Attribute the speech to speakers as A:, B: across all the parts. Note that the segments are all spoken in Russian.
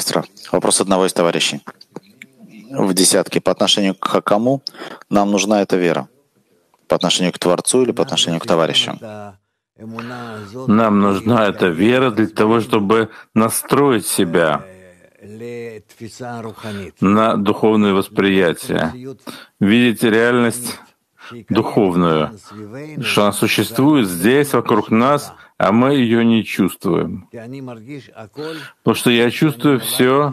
A: Здравствуйте. Вопрос одного из товарищей. В десятке. По отношению к кому нам нужна эта вера? По отношению к Творцу или по отношению к товарищам? Нам нужна эта вера для того, чтобы настроить себя на духовное восприятие, видеть реальность духовную. что она существует здесь, вокруг нас, а мы ее не чувствуем. Потому что я чувствую все,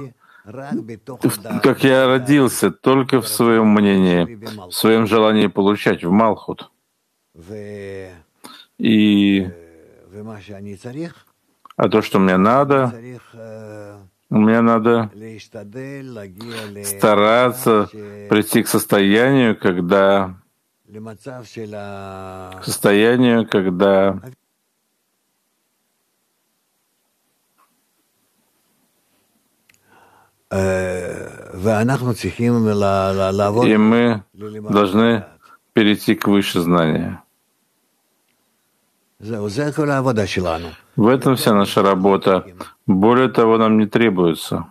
A: как я родился, только в своем мнении, в своем желании получать, в Малхут. И а то, что мне надо, мне надо стараться прийти к состоянию, когда состоянию, когда и мы должны перейти к высшему знанию.
B: В
A: этом вся наша работа. Более того, нам не требуется.